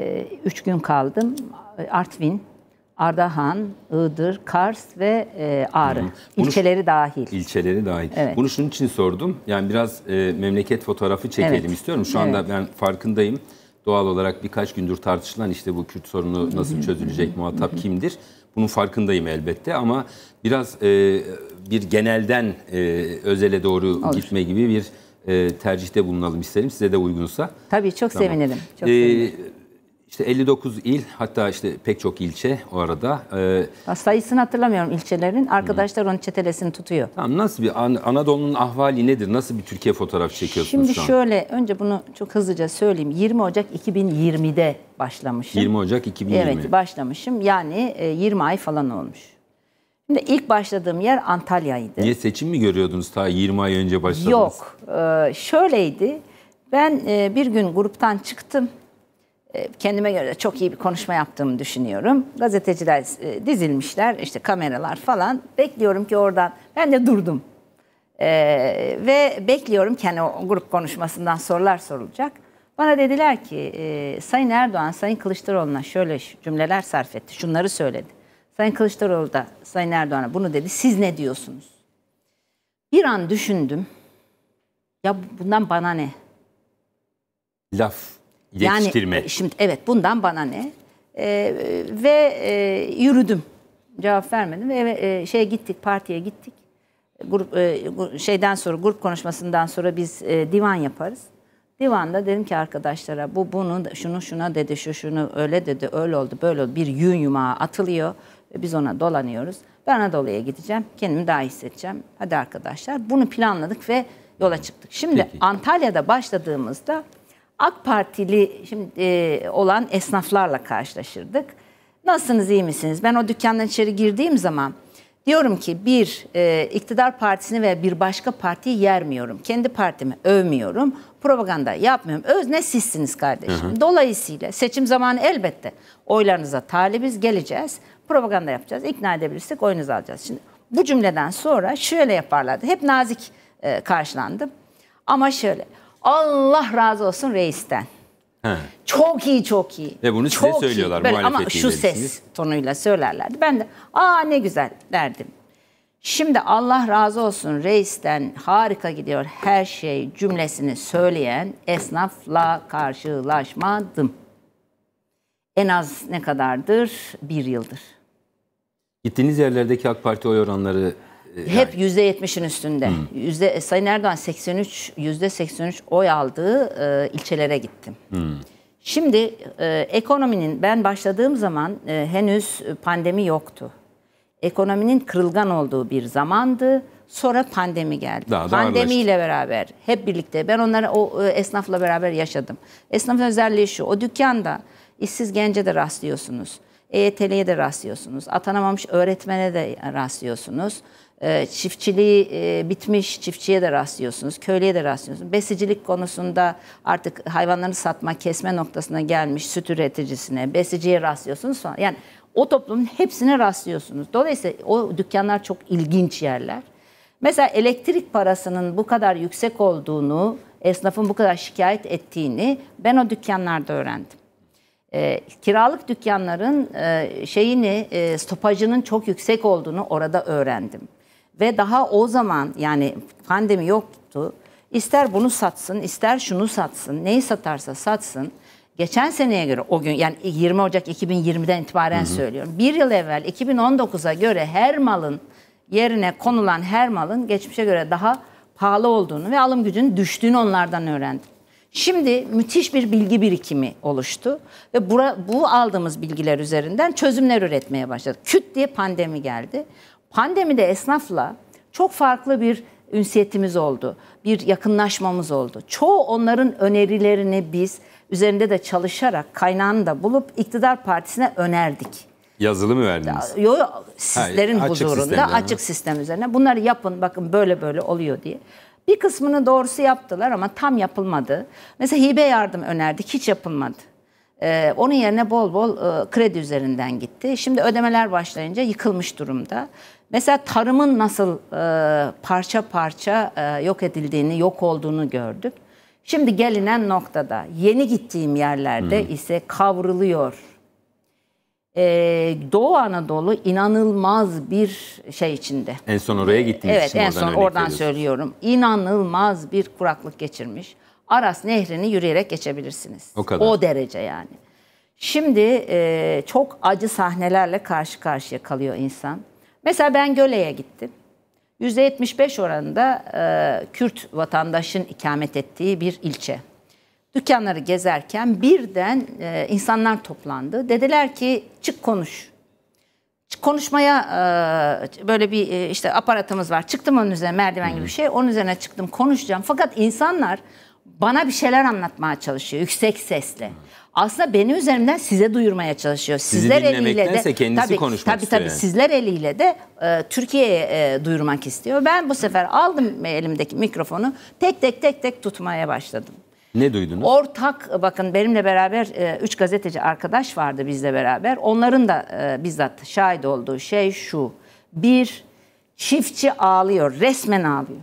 Ee, üç gün kaldım. Artvin, Ardahan, Iğdır, Kars ve e, Ağrı. Hı. Bunu, ilçeleri dahil. İlçeleri dahil. Evet. Bunu şunun için sordum. Yani biraz e, memleket fotoğrafı çekelim evet. istiyorum. Şu anda evet. ben farkındayım. Doğal olarak birkaç gündür tartışılan işte bu Kürt sorunu nasıl çözülecek, muhatap kimdir? Bunun farkındayım elbette ama biraz e, bir genelden e, özele doğru Olur. gitme gibi bir e, tercihte bulunalım isterim. Size de uygunsa. Tabii çok tamam. sevinirim. Çok ee, sevinirim. İşte 59 il hatta işte pek çok ilçe o arada. Ee, Sayısını hatırlamıyorum ilçelerin. Arkadaşlar hmm. onun çetelesini tutuyor. Tamam nasıl bir An Anadolu'nun ahvali nedir? Nasıl bir Türkiye fotoğraf çekiyorsunuz Şimdi şu an? şöyle önce bunu çok hızlıca söyleyeyim. 20 Ocak 2020'de başlamışım. 20 Ocak 2020. Evet başlamışım. Yani 20 e, ay falan olmuş. Şimdi ilk başladığım yer Antalya'ydı. Niye seçim mi görüyordunuz ta 20 ay önce başladınız? Yok. E, şöyleydi. Ben e, bir gün gruptan çıktım. E, kendime göre çok iyi bir konuşma yaptığımı düşünüyorum. Gazeteciler e, dizilmişler işte kameralar falan. Bekliyorum ki oradan ben de durdum. Ee, ve bekliyorum Kendi hani o grup konuşmasından sorular sorulacak. Bana dediler ki e, Sayın Erdoğan Sayın Kılıçdaroğlu'na şöyle cümleler sarf etti. Şunları söyledi. Sayın Kılıçdaroğlu da Sayın Erdoğan'a bunu dedi. Siz ne diyorsunuz? Bir an düşündüm. Ya bundan bana ne? Laf yetiştirme. Yani e, şimdi evet bundan bana ne? Ee, ve e, yürüdüm. Cevap vermedim ve eve, e, şeye gittik, partiye gittik. Grup e, şeyden sonra grup konuşmasından sonra biz e, divan yaparız. Divanda dedim ki arkadaşlara bu bunu şunu şuna dedi, şu şunu öyle dedi, öyle oldu, böyle oldu. Bir yün yumağı atılıyor. E, biz ona dolanıyoruz. Ben Anadolu'ya gideceğim. Kendimi daha hissedeceğim. Hadi arkadaşlar bunu planladık ve yola çıktık. Şimdi Peki. Antalya'da başladığımızda AK Partili şimdi e, olan esnaflarla karşılaşırdık. Nasılsınız, iyi misiniz? Ben o dükkandan içeri girdiğim zaman diyorum ki bir e, iktidar partisini veya bir başka partiyi yermiyorum. Kendi partimi övmüyorum. Propaganda yapmıyorum. Öz ne sizsiniz kardeşim. Hı hı. Dolayısıyla seçim zamanı elbette oylarınıza talibiz, geleceğiz. Propaganda yapacağız. ikna edebilirsek oyunuzu alacağız. Şimdi bu cümleden sonra şöyle yaparlardı. Hep nazik e, karşılandım. Ama şöyle Allah razı olsun reisten. He. Çok iyi çok iyi. Ve bunu çok size söylüyorlar iyi. Böyle, Ama şu ses tonuyla söylerlerdi. Ben de aa ne güzel derdim. Şimdi Allah razı olsun reisten harika gidiyor her şey cümlesini söyleyen esnafla karşılaşmadım. En az ne kadardır? Bir yıldır. Gittiğiniz yerlerdeki AK Parti oy oranları ee, yani. Hep %70'in üstünde. Hmm. Yüzde, e, Sayın Erdoğan 83, %83 oy aldığı e, ilçelere gittim. Hmm. Şimdi e, ekonominin ben başladığım zaman e, henüz pandemi yoktu. Ekonominin kırılgan olduğu bir zamandı. Sonra pandemi geldi. Daha Pandemiyle ağırlaştı. beraber hep birlikte ben onları o e, esnafla beraber yaşadım. Esnafın özelliği şu. O dükkanda işsiz gence de rastlıyorsunuz. EYT'liye de rastlıyorsunuz. Atanamamış öğretmene de rastlıyorsunuz. Ee, çiftçiliği e, bitmiş çiftçiye de rastlıyorsunuz, köylüye de rastlıyorsunuz. Besicilik konusunda artık hayvanlarını satma, kesme noktasına gelmiş süt üreticisine, besiciye rastlıyorsunuz falan. Yani o toplumun hepsine rastlıyorsunuz. Dolayısıyla o dükkanlar çok ilginç yerler. Mesela elektrik parasının bu kadar yüksek olduğunu, esnafın bu kadar şikayet ettiğini ben o dükkanlarda öğrendim. E, kiralık dükkanların e, şeyini, e, stopajının çok yüksek olduğunu orada öğrendim ve daha o zaman yani pandemi yoktu. İster bunu satsın, ister şunu satsın, neyi satarsa satsın. Geçen seneye göre o gün yani 20 Ocak 2020'den itibaren hı hı. söylüyorum. Bir yıl evvel 2019'a göre her malın yerine konulan her malın geçmişe göre daha pahalı olduğunu ve alım gücünün düştüğünü onlardan öğrendim. Şimdi müthiş bir bilgi birikimi oluştu ve bura, bu aldığımız bilgiler üzerinden çözümler üretmeye başladık. Küt diye pandemi geldi. Pandemide esnafla çok farklı bir ünsiyetimiz oldu. Bir yakınlaşmamız oldu. Çoğu onların önerilerini biz üzerinde de çalışarak kaynağını da bulup iktidar partisine önerdik. Yazılı mı verdiniz? Yo, yo sizlerin ha, açık huzurunda açık sistem üzerine. Bunları yapın bakın böyle böyle oluyor diye. Bir kısmını doğrusu yaptılar ama tam yapılmadı. Mesela hibe yardım önerdik hiç yapılmadı. Ee, onun yerine bol bol e, kredi üzerinden gitti. Şimdi ödemeler başlayınca yıkılmış durumda. Mesela tarımın nasıl e, parça parça e, yok edildiğini, yok olduğunu gördük. Şimdi gelinen noktada, yeni gittiğim yerlerde hmm. ise kavruluyor. Ee, Doğu Anadolu inanılmaz bir şey içinde. En son oraya gittiğiniz evet, için Evet, en son oradan söylüyorum. İnanılmaz bir kuraklık geçirmiş. Aras Nehri'ni yürüyerek geçebilirsiniz. O kadar. O derece yani. Şimdi e, çok acı sahnelerle karşı karşıya kalıyor insan. Mesela ben Göle'ye gittim. %75 oranında e, Kürt vatandaşın ikamet ettiği bir ilçe. Dükkanları gezerken birden e, insanlar toplandı. Dediler ki çık konuş. konuşmaya e, böyle bir e, işte aparatımız var. Çıktım onun üzerine merdiven gibi bir şey. Onun üzerine çıktım konuşacağım. Fakat insanlar bana bir şeyler anlatmaya çalışıyor yüksek sesle. Aslında beni üzerimden size duyurmaya çalışıyor. Sizler Sizi eliyle de kendisi tabii, konuşmak tabii, istiyor. Tabii yani. sizler eliyle de e, Türkiye'ye e, duyurmak istiyor. Ben bu sefer aldım elimdeki mikrofonu tek tek tek tek tutmaya başladım. Ne duydunuz? Ortak bakın benimle beraber 3 e, gazeteci arkadaş vardı bizle beraber. Onların da e, bizzat şahit olduğu şey şu. Bir çiftçi ağlıyor, resmen ağlıyor.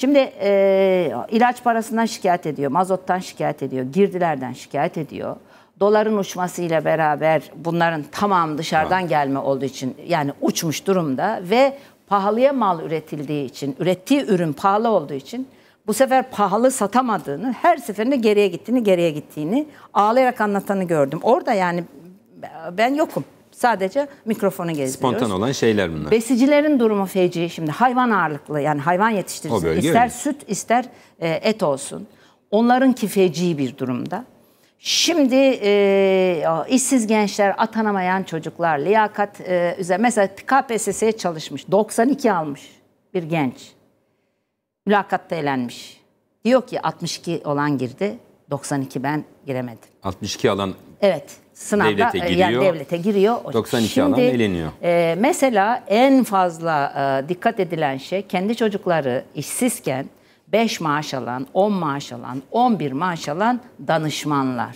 Şimdi e, ilaç parasından şikayet ediyor, mazottan şikayet ediyor, girdilerden şikayet ediyor. Doların uçmasıyla beraber bunların tamamı dışarıdan ha. gelme olduğu için yani uçmuş durumda ve pahalıya mal üretildiği için, ürettiği ürün pahalı olduğu için bu sefer pahalı satamadığını, her seferinde geriye gittiğini, geriye gittiğini ağlayarak anlatanı gördüm. Orada yani ben yokum. Sadece mikrofonu gezdiriyoruz. Spontan olan şeyler bunlar. Besicilerin durumu feci. Şimdi hayvan ağırlıklı yani hayvan yetiştiricisi ister öyle. süt ister e, et olsun. onların ki feci bir durumda. Şimdi e, işsiz gençler, atanamayan çocuklar, liyakat e, üzerine mesela KPSS'ye çalışmış, 92 almış bir genç. Mülakatta elenmiş. Diyor ki 62 olan girdi, 92 ben giremedim. 62 alan Evet sınavda devlete e, giriyor. Yani devlete giriyor. 92 Şimdi, adam eleniyor. E, mesela en fazla e, dikkat edilen şey kendi çocukları işsizken 5 maaş alan, 10 maaş alan, 11 maaş alan danışmanlar.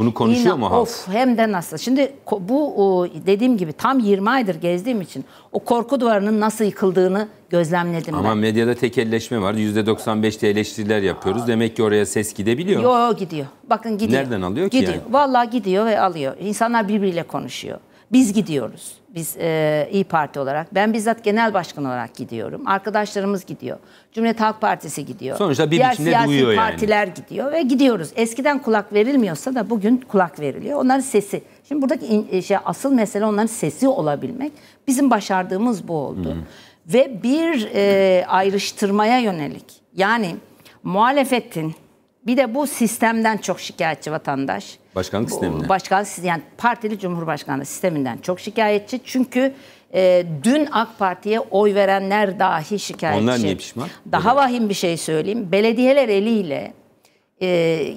Bunu konuşuyor İnan, mu Hans? Of hem de nasıl. Şimdi bu dediğim gibi tam 20 aydır gezdiğim için o korku duvarının nasıl yıkıldığını gözlemledim Ama ben. medyada tekelleşme var. %95'te eleştiriler yapıyoruz. Aa. Demek ki oraya ses gidebiliyor. Yok gidiyor. Bakın gidiyor. Nereden alıyor ki gidiyor. yani? Valla gidiyor ve alıyor. İnsanlar birbiriyle konuşuyor. Biz gidiyoruz. Biz e, İyi Parti olarak. Ben bizzat genel başkan olarak gidiyorum. Arkadaşlarımız gidiyor. Cumhuriyet Halk Partisi gidiyor. Sonuçta bir Diğer biçimde siyasi duyuyor partiler gidiyor ve gidiyoruz. Eskiden kulak verilmiyorsa da bugün kulak veriliyor. Onların sesi. Şimdi buradaki in, e, şey, asıl mesele onların sesi olabilmek. Bizim başardığımız bu oldu. Hmm. Ve bir e, ayrıştırmaya yönelik yani muhalefetin bir de bu sistemden çok şikayetçi vatandaş. Başkanlık sisteminden. Başkanlık yani partili cumhurbaşkanlığı sisteminden çok şikayetçi. Çünkü e, dün AK Parti'ye oy verenler dahi şikayetçi. Onlar niye pişman? Daha Öyle. vahim bir şey söyleyeyim. Belediyeler eliyle e,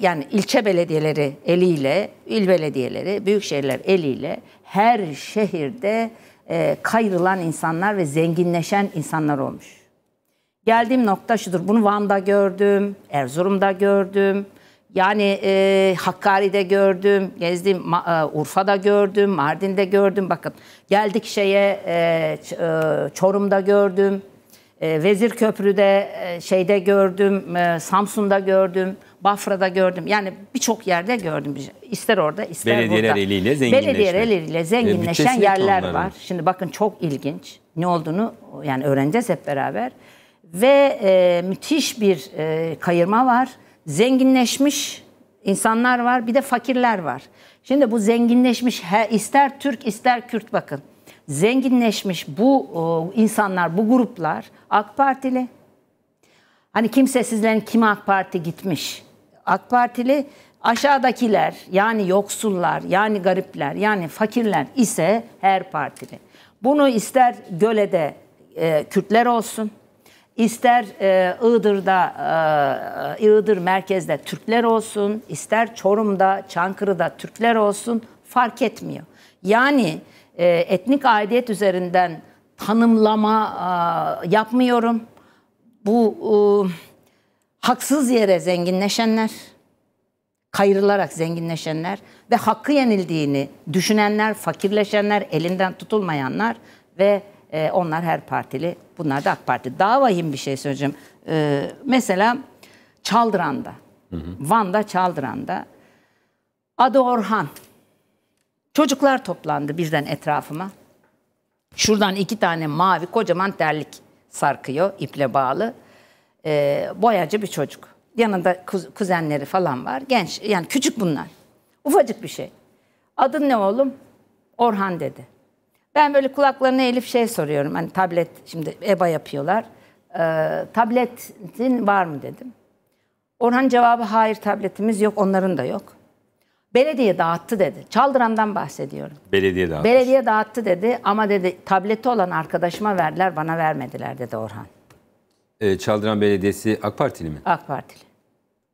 yani ilçe belediyeleri eliyle, il belediyeleri, büyükşehirler eliyle her şehirde e, kayrılan insanlar ve zenginleşen insanlar olmuş. Geldiğim nokta şudur. Bunu Van'da gördüm, Erzurum'da gördüm. Yani e, Hakkari'de gördüm, gezdim, e, Urfa'da gördüm, Mardin'de gördüm. Bakın geldik şeye e, e Çorum'da gördüm, e, Köprü'de e, şeyde gördüm, e, Samsun'da gördüm, Bafra'da gördüm. Yani birçok yerde gördüm. İster orada ister Belediyeler burada. Eliyle Belediyeler eliyle e, zenginleşen e, yerler var. Şimdi bakın çok ilginç. Ne olduğunu yani öğreneceğiz hep beraber. Ve e, müthiş bir e, kayırma var. Zenginleşmiş insanlar var bir de fakirler var. Şimdi bu zenginleşmiş ister Türk ister Kürt bakın. Zenginleşmiş bu o, insanlar, bu gruplar AK Partili. Hani kimsesizlerin kime AK Parti gitmiş? AK Partili aşağıdakiler yani yoksullar yani garipler yani fakirler ise her partili. Bunu ister Göle'de e, Kürtler olsun İster e, Iğdır'da, e, e, Iğdır merkezde Türkler olsun, ister Çorum'da, Çankırı'da Türkler olsun fark etmiyor. Yani e, etnik aidiyet üzerinden tanımlama e, yapmıyorum. Bu e, haksız yere zenginleşenler, kayırılarak zenginleşenler ve hakkı yenildiğini düşünenler, fakirleşenler, elinden tutulmayanlar ve e, onlar her partili, bunlar da AK Parti. Daha vahim bir şey söyleyeceğim. E, mesela Çaldıran'da, hı hı. Van'da Çaldıran'da adı Orhan. Çocuklar toplandı birden etrafıma. Şuradan iki tane mavi kocaman terlik sarkıyor iple bağlı. E, boyacı bir çocuk. Yanında kuzenleri falan var. Genç yani küçük bunlar. Ufacık bir şey. Adın ne oğlum? Orhan dedi. Ben böyle kulaklarına Elif şey soruyorum. Hani tablet şimdi EBA yapıyorlar. E, tabletin var mı dedim. Orhan cevabı hayır tabletimiz yok onların da yok. Belediye dağıttı dedi. Çaldıran'dan bahsediyorum. Belediye dağıttı. Belediye dağıttı dedi ama dedi tableti olan arkadaşıma verdiler bana vermediler dedi Orhan. E, Çaldıran Belediyesi AK Partili mi? AK Partili.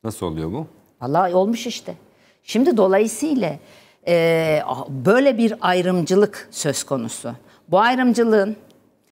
Nasıl oluyor bu? Vallahi olmuş işte. Şimdi dolayısıyla ee, böyle bir ayrımcılık söz konusu. Bu ayrımcılığın